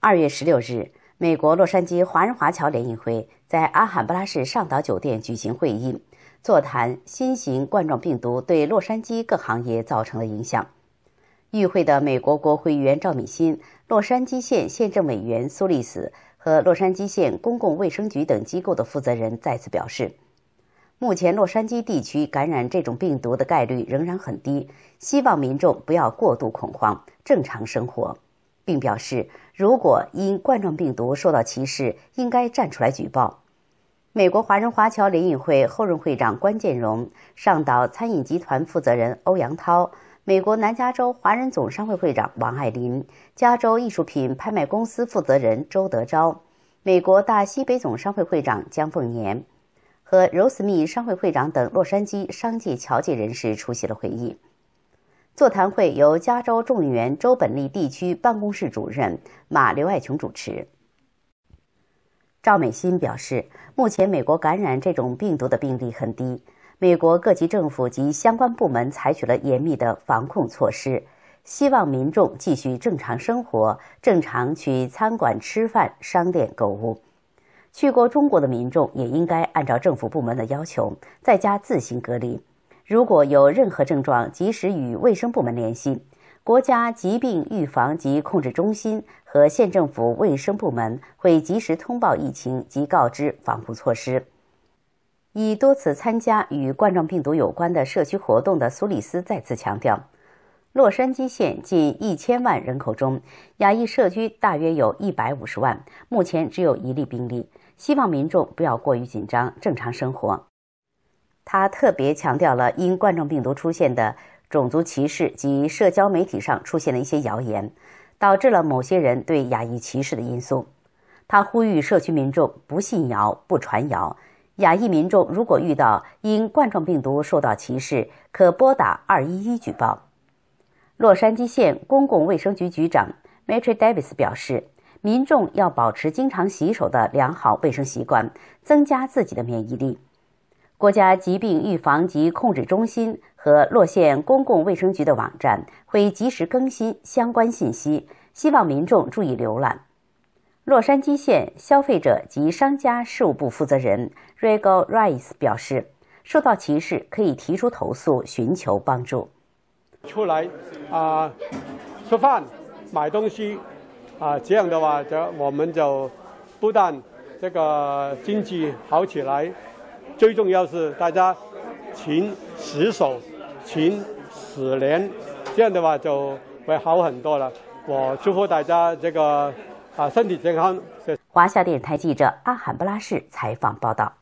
二月十六日，美国洛杉矶华人华侨联谊会在阿罕布拉市上岛酒店举行会议，座谈新型冠状病毒对洛杉矶各行业造成的影响。与会的美国国会议员赵敏新、洛杉矶县县政委员苏利斯和洛杉矶县公共卫生局等机构的负责人再次表示，目前洛杉矶地区感染这种病毒的概率仍然很低，希望民众不要过度恐慌，正常生活。并表示，如果因冠状病毒受到歧视，应该站出来举报。美国华人华侨联谊会后任会长关建荣、上岛餐饮集团负责人欧阳涛、美国南加州华人总商会会长王爱林、加州艺术品拍卖公司负责人周德昭、美国大西北总商会会长江凤年和 Roseme 商会会长等洛杉矶商界侨界人士出席了会议。座谈会由加州众议员周本立地区办公室主任马刘爱琼主持。赵美心表示，目前美国感染这种病毒的病例很低，美国各级政府及相关部门采取了严密的防控措施，希望民众继续正常生活，正常去餐馆吃饭、商店购物。去过中国的民众也应该按照政府部门的要求，在家自行隔离。如果有任何症状，及时与卫生部门联系。国家疾病预防及控制中心和县政府卫生部门会及时通报疫情及告知防护措施。已多次参加与冠状病毒有关的社区活动的苏里斯再次强调：洛杉矶县近一千万人口中，亚裔社区大约有一百五十万。目前只有一例病例，希望民众不要过于紧张，正常生活。他特别强调了因冠状病毒出现的种族歧视及社交媒体上出现的一些谣言，导致了某些人对亚裔歧视的因素。他呼吁社区民众不信谣、不传谣。亚裔民众如果遇到因冠状病毒受到歧视，可拨打二一一举报。洛杉矶县公共卫生局局长 Matri Davis 表示，民众要保持经常洗手的良好卫生习惯，增加自己的免疫力。国家疾病预防及控制中心和洛县公共卫生局的网站会及时更新相关信息，希望民众注意浏览。洛杉矶县消费者及商家事务部负责人 Rego Rice 表示，受到歧视可以提出投诉，寻求帮助。出来啊，吃饭，买东西啊，这样的话，就我们就不但这个经济好起来。最重要是大家勤洗手、勤洗脸，这样的话就会好很多了。我祝福大家这个啊身体健康。华夏电台记者阿罕布拉市采访报道。